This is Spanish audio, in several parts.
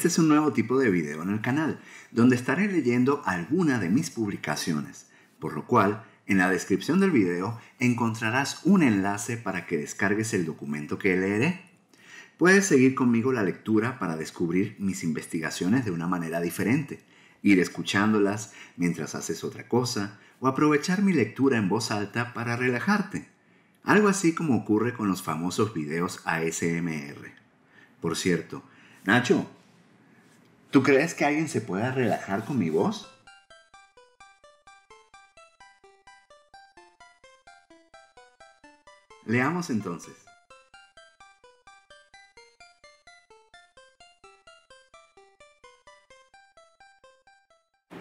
Este es un nuevo tipo de video en el canal, donde estaré leyendo alguna de mis publicaciones, por lo cual en la descripción del video encontrarás un enlace para que descargues el documento que leeré. Puedes seguir conmigo la lectura para descubrir mis investigaciones de una manera diferente, ir escuchándolas mientras haces otra cosa o aprovechar mi lectura en voz alta para relajarte. Algo así como ocurre con los famosos videos ASMR. Por cierto, Nacho, ¿Tú crees que alguien se pueda relajar con mi voz? Leamos entonces.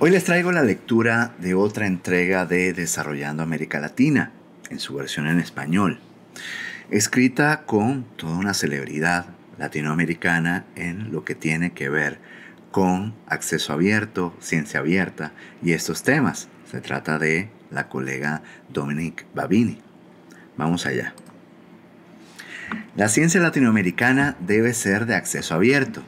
Hoy les traigo la lectura de otra entrega de Desarrollando América Latina, en su versión en español, escrita con toda una celebridad latinoamericana en lo que tiene que ver con acceso abierto, ciencia abierta y estos temas. Se trata de la colega Dominique Babini. Vamos allá. La ciencia latinoamericana debe ser de acceso abierto,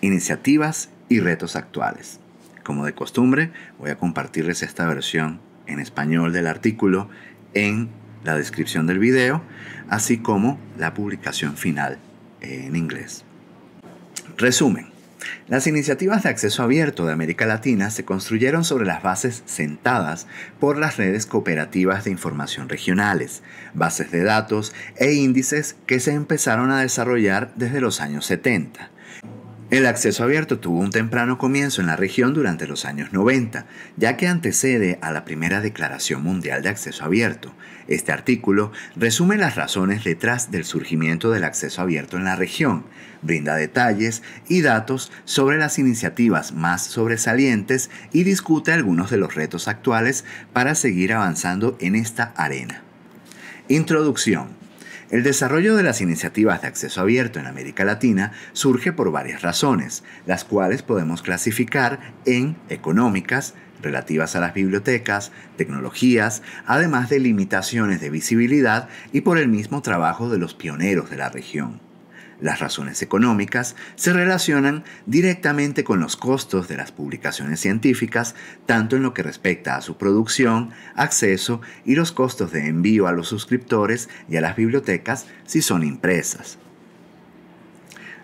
iniciativas y retos actuales. Como de costumbre, voy a compartirles esta versión en español del artículo en la descripción del video, así como la publicación final en inglés. Resumen. Las iniciativas de acceso abierto de América Latina se construyeron sobre las bases sentadas por las redes cooperativas de información regionales, bases de datos e índices que se empezaron a desarrollar desde los años 70. El acceso abierto tuvo un temprano comienzo en la región durante los años 90, ya que antecede a la primera Declaración Mundial de Acceso Abierto. Este artículo resume las razones detrás del surgimiento del acceso abierto en la región, brinda detalles y datos sobre las iniciativas más sobresalientes y discute algunos de los retos actuales para seguir avanzando en esta arena. Introducción el desarrollo de las iniciativas de acceso abierto en América Latina surge por varias razones, las cuales podemos clasificar en económicas, relativas a las bibliotecas, tecnologías, además de limitaciones de visibilidad y por el mismo trabajo de los pioneros de la región. Las razones económicas se relacionan directamente con los costos de las publicaciones científicas, tanto en lo que respecta a su producción, acceso y los costos de envío a los suscriptores y a las bibliotecas si son impresas.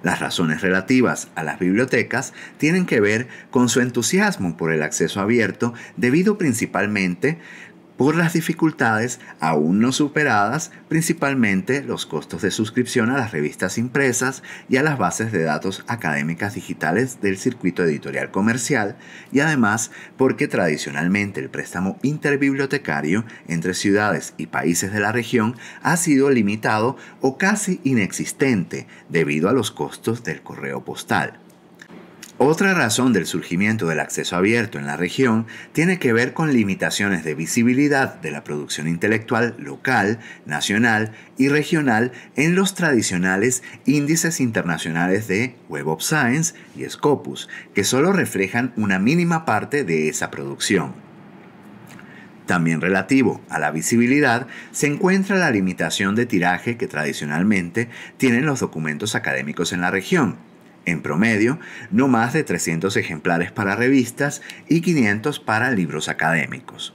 Las razones relativas a las bibliotecas tienen que ver con su entusiasmo por el acceso abierto debido principalmente por las dificultades aún no superadas, principalmente los costos de suscripción a las revistas impresas y a las bases de datos académicas digitales del circuito editorial comercial, y además porque tradicionalmente el préstamo interbibliotecario entre ciudades y países de la región ha sido limitado o casi inexistente debido a los costos del correo postal. Otra razón del surgimiento del acceso abierto en la región tiene que ver con limitaciones de visibilidad de la producción intelectual local, nacional y regional en los tradicionales índices internacionales de Web of Science y Scopus, que solo reflejan una mínima parte de esa producción. También relativo a la visibilidad se encuentra la limitación de tiraje que tradicionalmente tienen los documentos académicos en la región, en promedio, no más de 300 ejemplares para revistas y 500 para libros académicos.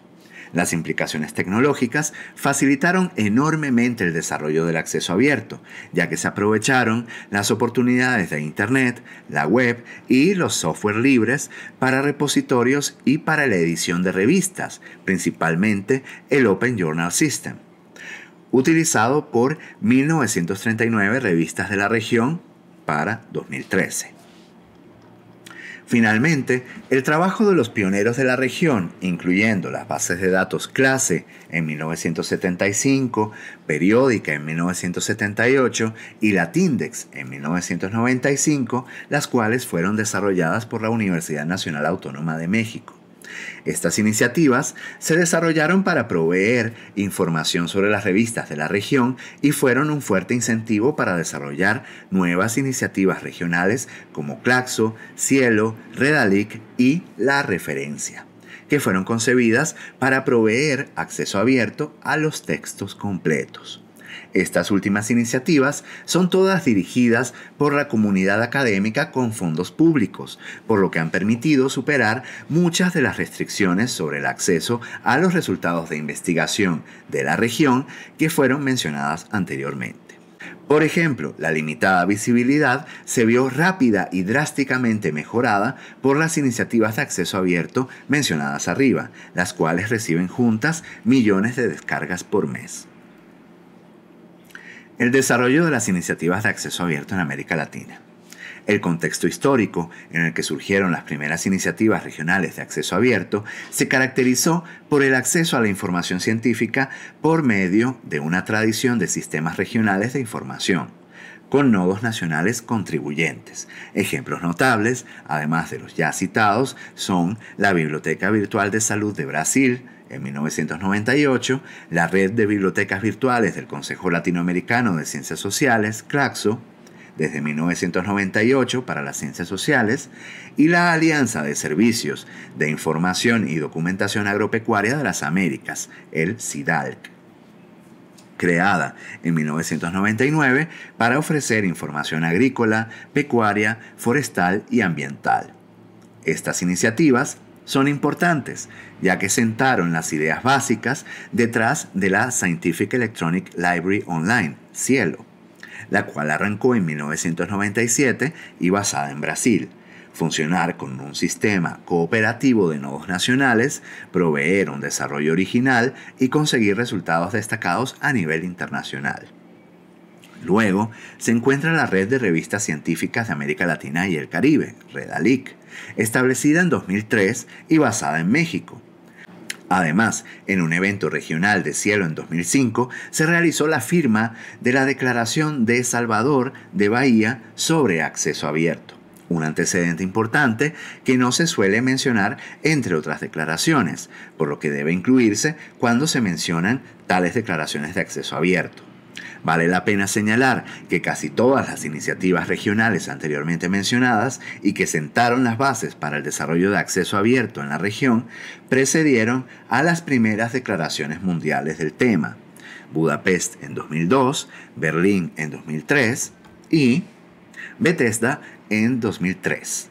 Las implicaciones tecnológicas facilitaron enormemente el desarrollo del acceso abierto, ya que se aprovecharon las oportunidades de Internet, la web y los software libres para repositorios y para la edición de revistas, principalmente el Open Journal System utilizado por 1939 revistas de la región para 2013. Finalmente, el trabajo de los pioneros de la región, incluyendo las bases de datos clase en 1975, periódica en 1978 y Latindex en 1995, las cuales fueron desarrolladas por la Universidad Nacional Autónoma de México. Estas iniciativas se desarrollaron para proveer información sobre las revistas de la región y fueron un fuerte incentivo para desarrollar nuevas iniciativas regionales como Claxo, Cielo, Redalic y La Referencia que fueron concebidas para proveer acceso abierto a los textos completos. Estas últimas iniciativas son todas dirigidas por la comunidad académica con fondos públicos, por lo que han permitido superar muchas de las restricciones sobre el acceso a los resultados de investigación de la región que fueron mencionadas anteriormente. Por ejemplo, la limitada visibilidad se vio rápida y drásticamente mejorada por las iniciativas de acceso abierto mencionadas arriba, las cuales reciben juntas millones de descargas por mes. El desarrollo de las iniciativas de acceso abierto en América Latina. El contexto histórico en el que surgieron las primeras iniciativas regionales de acceso abierto se caracterizó por el acceso a la información científica por medio de una tradición de sistemas regionales de información, con nodos nacionales contribuyentes. Ejemplos notables, además de los ya citados, son la Biblioteca Virtual de Salud de Brasil, en 1998, la Red de Bibliotecas Virtuales del Consejo Latinoamericano de Ciencias Sociales, CLACSO, desde 1998 para las ciencias sociales, y la Alianza de Servicios de Información y Documentación Agropecuaria de las Américas, el CIDALC creada en 1999 para ofrecer información agrícola, pecuaria, forestal y ambiental. Estas iniciativas son importantes ya que sentaron las ideas básicas detrás de la Scientific Electronic Library Online, Cielo, la cual arrancó en 1997 y basada en Brasil. Funcionar con un sistema cooperativo de nodos nacionales, proveer un desarrollo original y conseguir resultados destacados a nivel internacional. Luego se encuentra la Red de Revistas Científicas de América Latina y el Caribe, Redalic, establecida en 2003 y basada en México, Además, en un evento regional de cielo en 2005, se realizó la firma de la Declaración de Salvador de Bahía sobre acceso abierto, un antecedente importante que no se suele mencionar entre otras declaraciones, por lo que debe incluirse cuando se mencionan tales declaraciones de acceso abierto. Vale la pena señalar que casi todas las iniciativas regionales anteriormente mencionadas y que sentaron las bases para el desarrollo de acceso abierto en la región precedieron a las primeras declaraciones mundiales del tema. Budapest en 2002, Berlín en 2003 y Bethesda en 2003.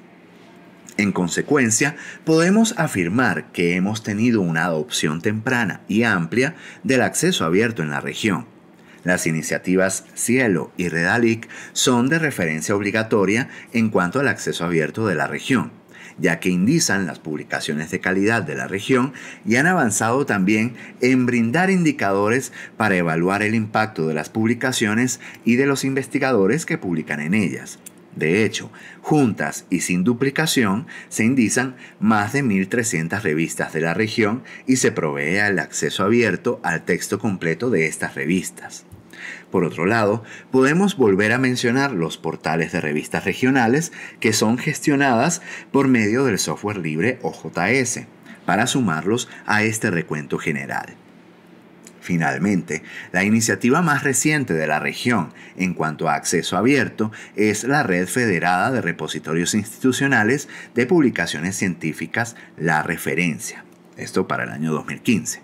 En consecuencia, podemos afirmar que hemos tenido una adopción temprana y amplia del acceso abierto en la región las iniciativas Cielo y Redalic son de referencia obligatoria en cuanto al acceso abierto de la región, ya que indican las publicaciones de calidad de la región y han avanzado también en brindar indicadores para evaluar el impacto de las publicaciones y de los investigadores que publican en ellas, de hecho, juntas y sin duplicación se indican más de 1.300 revistas de la región y se provee el acceso abierto al texto completo de estas revistas. Por otro lado, podemos volver a mencionar los portales de revistas regionales que son gestionadas por medio del software libre OJS, para sumarlos a este recuento general. Finalmente, la iniciativa más reciente de la región en cuanto a acceso abierto es la Red Federada de Repositorios Institucionales de Publicaciones Científicas, la referencia, esto para el año 2015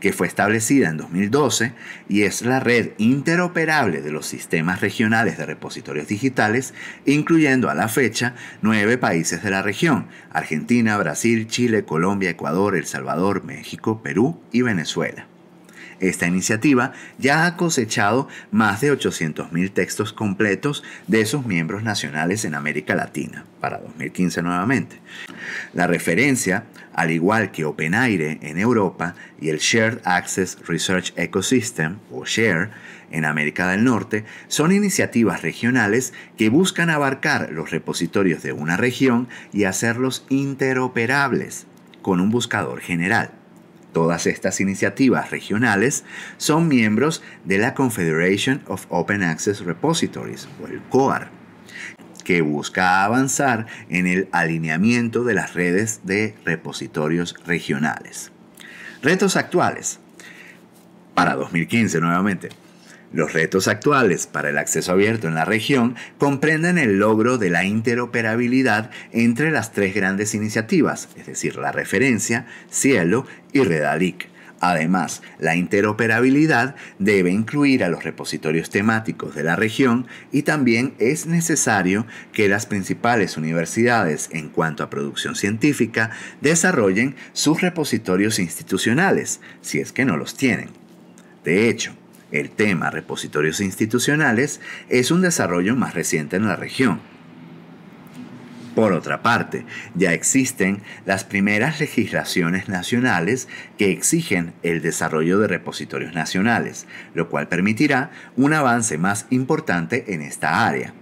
que fue establecida en 2012 y es la red interoperable de los sistemas regionales de repositorios digitales, incluyendo a la fecha nueve países de la región, Argentina, Brasil, Chile, Colombia, Ecuador, El Salvador, México, Perú y Venezuela. Esta iniciativa ya ha cosechado más de 800.000 textos completos de sus miembros nacionales en América Latina, para 2015 nuevamente. La referencia, al igual que OpenAIRE en Europa y el Shared Access Research Ecosystem, o SHARE, en América del Norte, son iniciativas regionales que buscan abarcar los repositorios de una región y hacerlos interoperables con un buscador general. Todas estas iniciativas regionales son miembros de la Confederation of Open Access Repositories, o el COAR, que busca avanzar en el alineamiento de las redes de repositorios regionales. Retos actuales. Para 2015 nuevamente. Los retos actuales para el acceso abierto en la región comprenden el logro de la interoperabilidad entre las tres grandes iniciativas, es decir, la referencia, Cielo y Redalic. Además, la interoperabilidad debe incluir a los repositorios temáticos de la región y también es necesario que las principales universidades en cuanto a producción científica desarrollen sus repositorios institucionales, si es que no los tienen. De hecho, el tema repositorios institucionales es un desarrollo más reciente en la región. Por otra parte, ya existen las primeras legislaciones nacionales que exigen el desarrollo de repositorios nacionales, lo cual permitirá un avance más importante en esta área.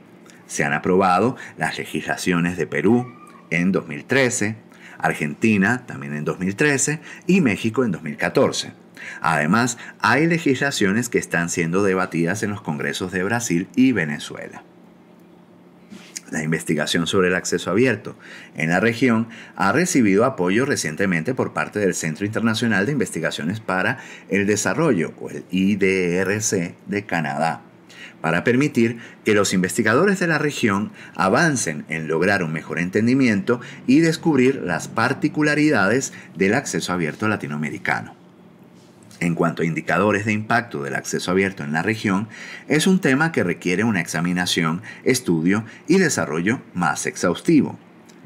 Se han aprobado las legislaciones de Perú en 2013, Argentina también en 2013 y México en 2014. Además, hay legislaciones que están siendo debatidas en los congresos de Brasil y Venezuela. La investigación sobre el acceso abierto en la región ha recibido apoyo recientemente por parte del Centro Internacional de Investigaciones para el Desarrollo, o el IDRC, de Canadá, para permitir que los investigadores de la región avancen en lograr un mejor entendimiento y descubrir las particularidades del acceso abierto latinoamericano. En cuanto a indicadores de impacto del acceso abierto en la región, es un tema que requiere una examinación, estudio y desarrollo más exhaustivo,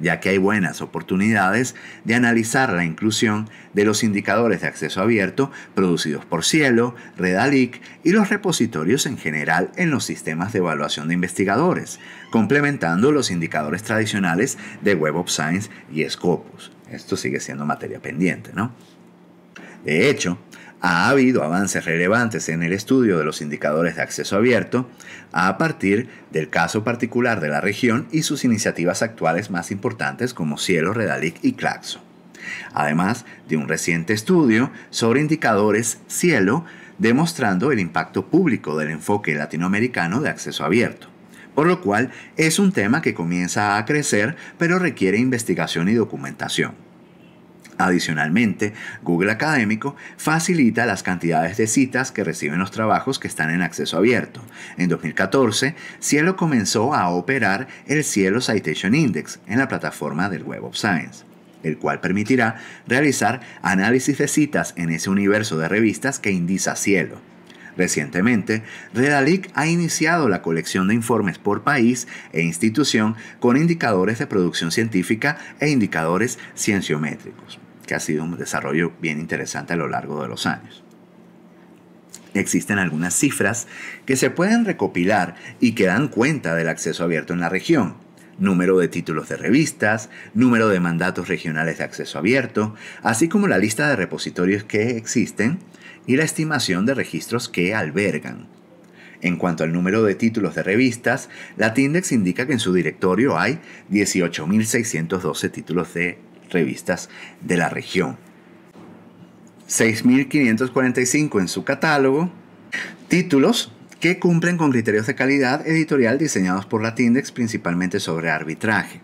ya que hay buenas oportunidades de analizar la inclusión de los indicadores de acceso abierto producidos por Cielo, Redalic y los repositorios en general en los sistemas de evaluación de investigadores, complementando los indicadores tradicionales de Web of Science y Scopus. Esto sigue siendo materia pendiente, ¿no? De hecho, ha habido avances relevantes en el estudio de los indicadores de acceso abierto a partir del caso particular de la región y sus iniciativas actuales más importantes como Cielo, Redalic y Claxo. Además de un reciente estudio sobre indicadores Cielo demostrando el impacto público del enfoque latinoamericano de acceso abierto. Por lo cual es un tema que comienza a crecer pero requiere investigación y documentación. Adicionalmente, Google Académico facilita las cantidades de citas que reciben los trabajos que están en acceso abierto. En 2014, Cielo comenzó a operar el Cielo Citation Index en la plataforma del Web of Science el cual permitirá realizar análisis de citas en ese universo de revistas que indica Cielo. Recientemente, Redalic ha iniciado la colección de informes por país e institución con indicadores de producción científica e indicadores cienciométricos, que ha sido un desarrollo bien interesante a lo largo de los años. Existen algunas cifras que se pueden recopilar y que dan cuenta del acceso abierto en la región número de títulos de revistas, número de mandatos regionales de acceso abierto, así como la lista de repositorios que existen y la estimación de registros que albergan. En cuanto al número de títulos de revistas, la Tindex indica que en su directorio hay 18.612 títulos de revistas de la región, 6.545 en su catálogo, títulos que cumplen con criterios de calidad editorial diseñados por Latindex principalmente sobre arbitraje.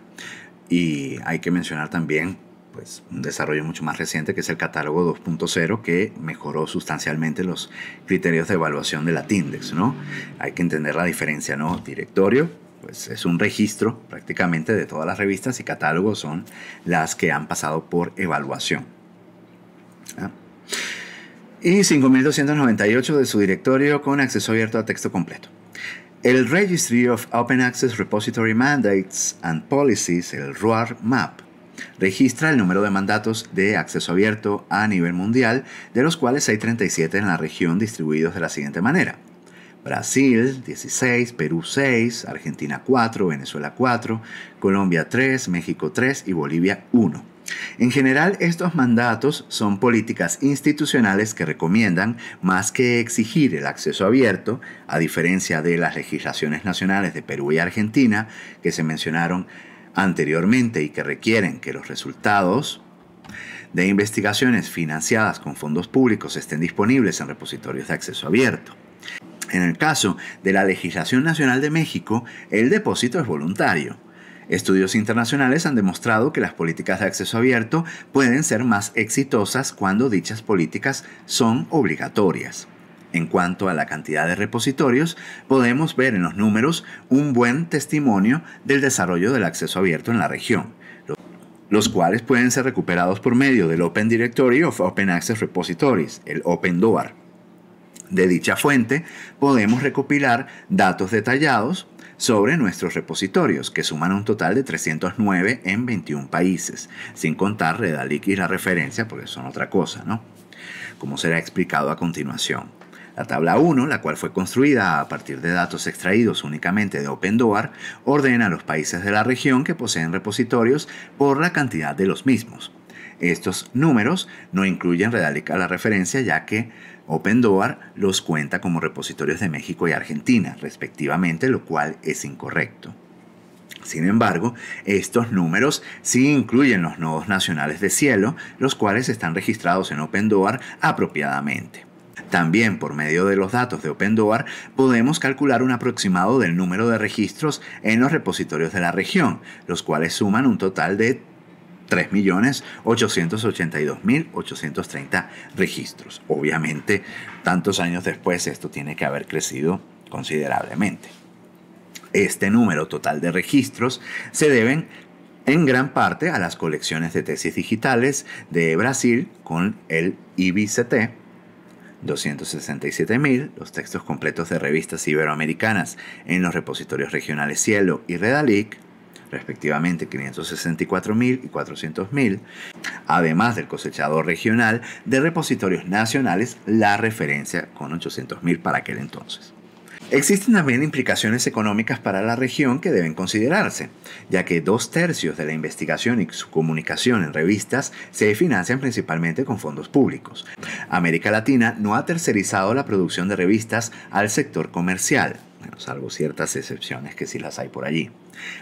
Y hay que mencionar también pues, un desarrollo mucho más reciente que es el catálogo 2.0 que mejoró sustancialmente los criterios de evaluación de Latindex. ¿no? Hay que entender la diferencia, ¿no? Directorio, pues es un registro prácticamente de todas las revistas y catálogos son las que han pasado por evaluación y 5298 de su directorio con acceso abierto a texto completo. El Registry of Open Access Repository Mandates and Policies, el ROAR MAP, registra el número de mandatos de acceso abierto a nivel mundial, de los cuales hay 37 en la región distribuidos de la siguiente manera. Brasil 16, Perú 6, Argentina 4, Venezuela 4, Colombia 3, México 3 y Bolivia 1. En general, estos mandatos son políticas institucionales que recomiendan, más que exigir el acceso abierto, a diferencia de las legislaciones nacionales de Perú y Argentina, que se mencionaron anteriormente y que requieren que los resultados de investigaciones financiadas con fondos públicos estén disponibles en repositorios de acceso abierto. En el caso de la legislación nacional de México, el depósito es voluntario Estudios internacionales han demostrado que las políticas de acceso abierto pueden ser más exitosas cuando dichas políticas son obligatorias. En cuanto a la cantidad de repositorios, podemos ver en los números un buen testimonio del desarrollo del acceso abierto en la región, los cuales pueden ser recuperados por medio del Open Directory of Open Access Repositories, el Open De dicha fuente podemos recopilar datos detallados sobre nuestros repositorios, que suman un total de 309 en 21 países, sin contar Redalic y la referencia, porque son otra cosa, ¿no? Como será explicado a continuación. La tabla 1, la cual fue construida a partir de datos extraídos únicamente de OpenDoar, ordena a los países de la región que poseen repositorios por la cantidad de los mismos. Estos números no incluyen Redalic a la referencia ya que OpenDoor los cuenta como repositorios de México y Argentina, respectivamente, lo cual es incorrecto. Sin embargo, estos números sí incluyen los nodos nacionales de cielo, los cuales están registrados en OpenDoor apropiadamente. También por medio de los datos de OpenDoor podemos calcular un aproximado del número de registros en los repositorios de la región, los cuales suman un total de 3.882.830 registros. Obviamente, tantos años después esto tiene que haber crecido considerablemente. Este número total de registros se deben en gran parte a las colecciones de tesis digitales de Brasil con el IBCT, 267.000 los textos completos de revistas iberoamericanas en los repositorios regionales Cielo y Redalic, respectivamente 564.000 y 400.000, además del cosechador regional de repositorios nacionales, la referencia con 800.000 para aquel entonces. Existen también implicaciones económicas para la región que deben considerarse, ya que dos tercios de la investigación y su comunicación en revistas se financian principalmente con fondos públicos. América Latina no ha tercerizado la producción de revistas al sector comercial, salvo ciertas excepciones que sí las hay por allí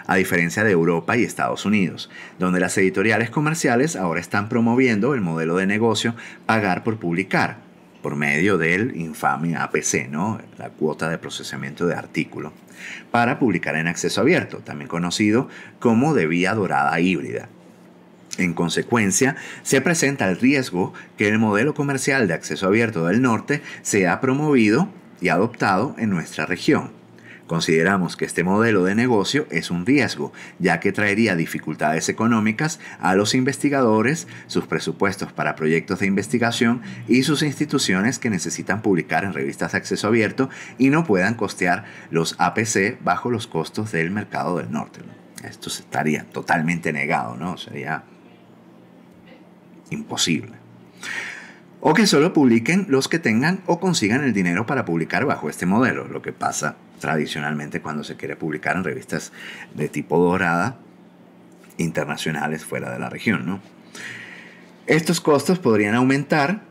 a diferencia de Europa y Estados Unidos, donde las editoriales comerciales ahora están promoviendo el modelo de negocio pagar por publicar, por medio del infame APC, la cuota de procesamiento de artículo, para publicar en acceso abierto, también conocido como de vía dorada híbrida. En consecuencia, se presenta el riesgo que el modelo comercial de acceso abierto del norte sea promovido y adoptado en nuestra región, Consideramos que este modelo de negocio es un riesgo, ya que traería dificultades económicas a los investigadores, sus presupuestos para proyectos de investigación y sus instituciones que necesitan publicar en revistas de acceso abierto y no puedan costear los APC bajo los costos del mercado del norte. Esto estaría totalmente negado, ¿no? Sería imposible o que solo publiquen los que tengan o consigan el dinero para publicar bajo este modelo, lo que pasa tradicionalmente cuando se quiere publicar en revistas de tipo dorada internacionales fuera de la región. ¿no? Estos costos podrían aumentar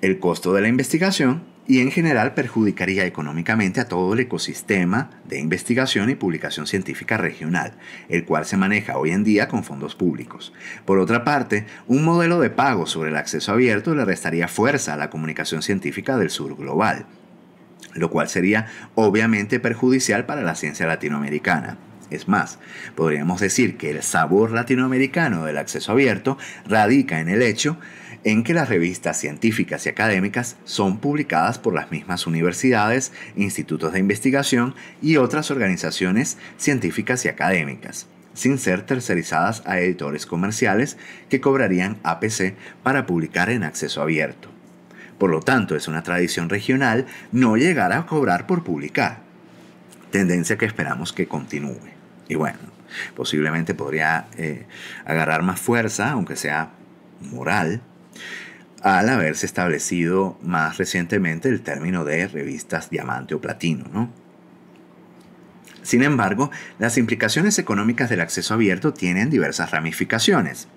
el costo de la investigación y en general perjudicaría económicamente a todo el ecosistema de investigación y publicación científica regional, el cual se maneja hoy en día con fondos públicos. Por otra parte, un modelo de pago sobre el acceso abierto le restaría fuerza a la comunicación científica del sur global, lo cual sería obviamente perjudicial para la ciencia latinoamericana. Es más, podríamos decir que el sabor latinoamericano del acceso abierto radica en el hecho en que las revistas científicas y académicas son publicadas por las mismas universidades, institutos de investigación y otras organizaciones científicas y académicas, sin ser tercerizadas a editores comerciales que cobrarían APC para publicar en acceso abierto. Por lo tanto, es una tradición regional no llegar a cobrar por publicar, tendencia que esperamos que continúe. Y bueno, posiblemente podría eh, agarrar más fuerza, aunque sea moral, al haberse establecido más recientemente el término de revistas diamante o platino. Sin embargo, las implicaciones económicas del acceso abierto tienen diversas ramificaciones.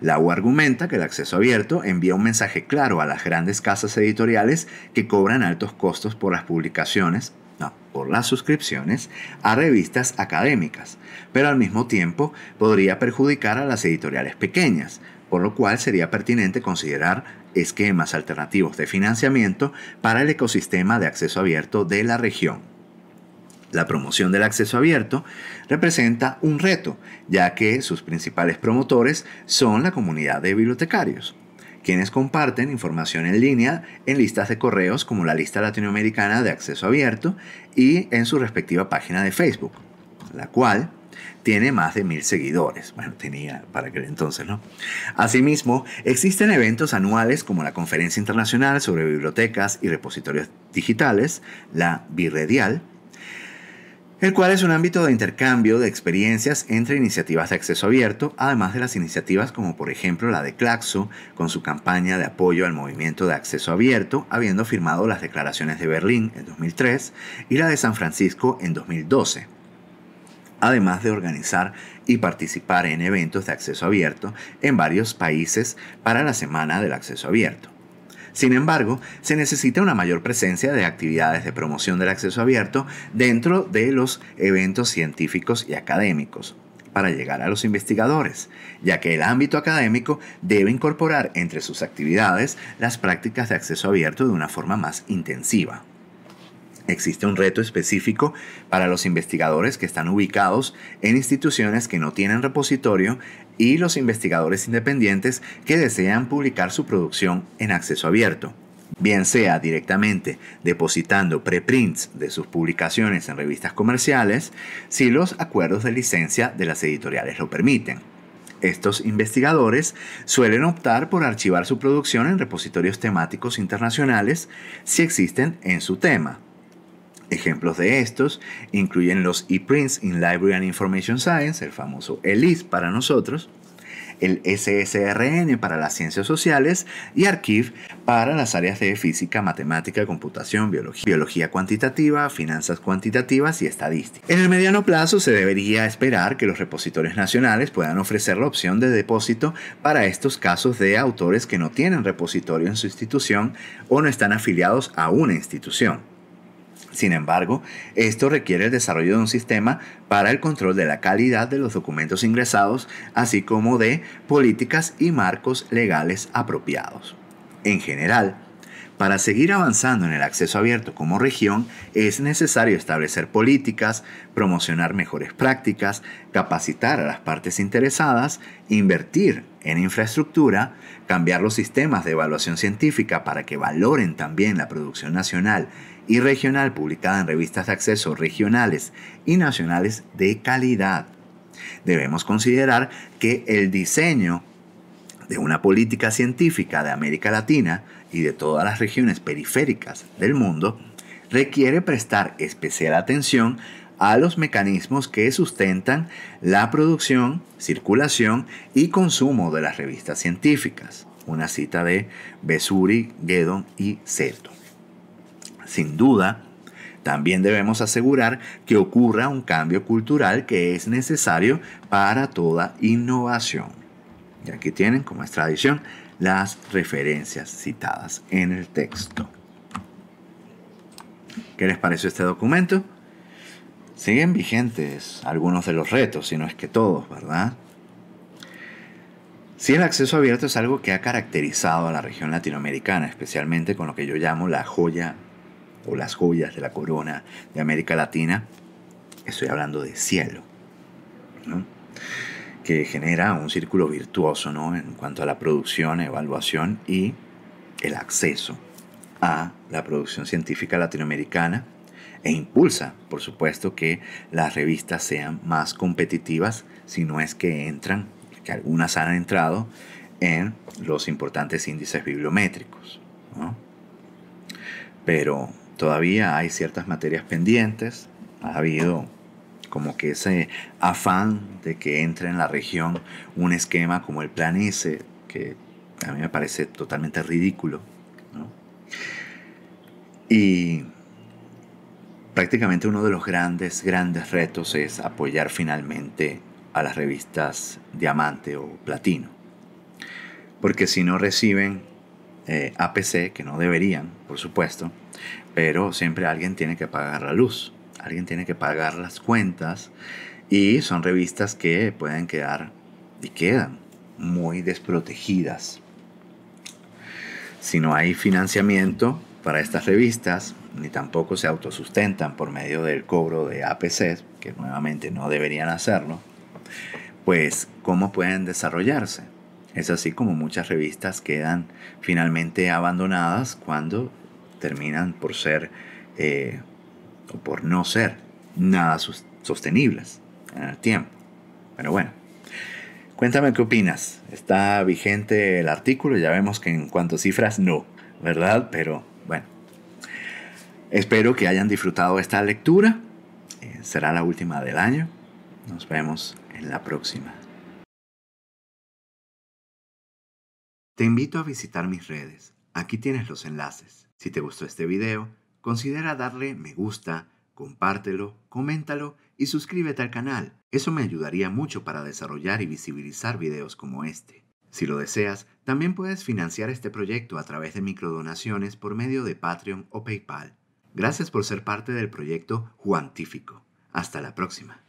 La U argumenta que el acceso abierto envía un mensaje claro a las grandes casas editoriales que cobran altos costos por las publicaciones, no, por las suscripciones, a revistas académicas, pero al mismo tiempo podría perjudicar a las editoriales pequeñas, por lo cual sería pertinente considerar esquemas alternativos de financiamiento para el ecosistema de acceso abierto de la región. La promoción del acceso abierto representa un reto, ya que sus principales promotores son la comunidad de bibliotecarios, quienes comparten información en línea en listas de correos como la lista latinoamericana de acceso abierto y en su respectiva página de Facebook, la cual tiene más de mil seguidores. Bueno, tenía para aquel entonces, ¿no? Asimismo, existen eventos anuales como la Conferencia Internacional sobre Bibliotecas y Repositorios Digitales, la Birredial, el cual es un ámbito de intercambio de experiencias entre iniciativas de acceso abierto, además de las iniciativas como por ejemplo la de Claxo, con su campaña de apoyo al movimiento de acceso abierto, habiendo firmado las declaraciones de Berlín en 2003 y la de San Francisco en 2012 además de organizar y participar en eventos de acceso abierto en varios países para la Semana del Acceso Abierto. Sin embargo, se necesita una mayor presencia de actividades de promoción del acceso abierto dentro de los eventos científicos y académicos para llegar a los investigadores, ya que el ámbito académico debe incorporar entre sus actividades las prácticas de acceso abierto de una forma más intensiva. Existe un reto específico para los investigadores que están ubicados en instituciones que no tienen repositorio y los investigadores independientes que desean publicar su producción en acceso abierto, bien sea directamente depositando preprints de sus publicaciones en revistas comerciales, si los acuerdos de licencia de las editoriales lo permiten. Estos investigadores suelen optar por archivar su producción en repositorios temáticos internacionales si existen en su tema Ejemplos de estos incluyen los ePrints in Library and Information Science, el famoso ELIS para nosotros, el SSRN para las ciencias sociales y Archive para las áreas de física, matemática, computación, biología, biología cuantitativa, finanzas cuantitativas y estadística. En el mediano plazo se debería esperar que los repositorios nacionales puedan ofrecer la opción de depósito para estos casos de autores que no tienen repositorio en su institución o no están afiliados a una institución. Sin embargo, esto requiere el desarrollo de un sistema para el control de la calidad de los documentos ingresados, así como de políticas y marcos legales apropiados. En general, para seguir avanzando en el acceso abierto como región, es necesario establecer políticas, promocionar mejores prácticas, capacitar a las partes interesadas, invertir en infraestructura, cambiar los sistemas de evaluación científica para que valoren también la producción nacional y regional publicada en revistas de acceso regionales y nacionales de calidad. Debemos considerar que el diseño de una política científica de América Latina y de todas las regiones periféricas del mundo requiere prestar especial atención a los mecanismos que sustentan la producción, circulación y consumo de las revistas científicas. Una cita de Besuri, Gedon y Certo sin duda, también debemos asegurar que ocurra un cambio cultural que es necesario para toda innovación. Y aquí tienen, como es tradición, las referencias citadas en el texto. ¿Qué les pareció este documento? Siguen vigentes algunos de los retos, si no es que todos, ¿verdad? Si sí, el acceso abierto es algo que ha caracterizado a la región latinoamericana, especialmente con lo que yo llamo la joya o las joyas de la corona de América Latina, estoy hablando de cielo, que genera un círculo virtuoso ¿no? en cuanto a la producción, evaluación y el acceso a la producción científica latinoamericana e impulsa, por supuesto, que las revistas sean más competitivas si no es que entran, que algunas han entrado en los importantes índices bibliométricos. ¿no? Pero todavía hay ciertas materias pendientes, ha habido como que ese afán de que entre en la región un esquema como el Plan S, que a mí me parece totalmente ridículo. Y prácticamente uno de los grandes, grandes retos es apoyar finalmente a las revistas Diamante o Platino. Porque si no reciben eh, APC, que no deberían, por supuesto, pero siempre alguien tiene que pagar la luz, alguien tiene que pagar las cuentas y son revistas que pueden quedar y quedan muy desprotegidas. Si no hay financiamiento para estas revistas, ni tampoco se autosustentan por medio del cobro de APCs, que nuevamente no deberían hacerlo, pues ¿cómo pueden desarrollarse? Es así como muchas revistas quedan finalmente abandonadas cuando terminan por ser eh, o por no ser nada sostenibles en el tiempo. Pero bueno, cuéntame qué opinas. Está vigente el artículo, ya vemos que en cuanto a cifras no, ¿verdad? Pero bueno, espero que hayan disfrutado esta lectura. Eh, será la última del año. Nos vemos en la próxima. Te invito a visitar mis redes. Aquí tienes los enlaces. Si te gustó este video, considera darle me gusta, compártelo, coméntalo y suscríbete al canal. Eso me ayudaría mucho para desarrollar y visibilizar videos como este. Si lo deseas, también puedes financiar este proyecto a través de microdonaciones por medio de Patreon o PayPal. Gracias por ser parte del proyecto Juantífico. Hasta la próxima.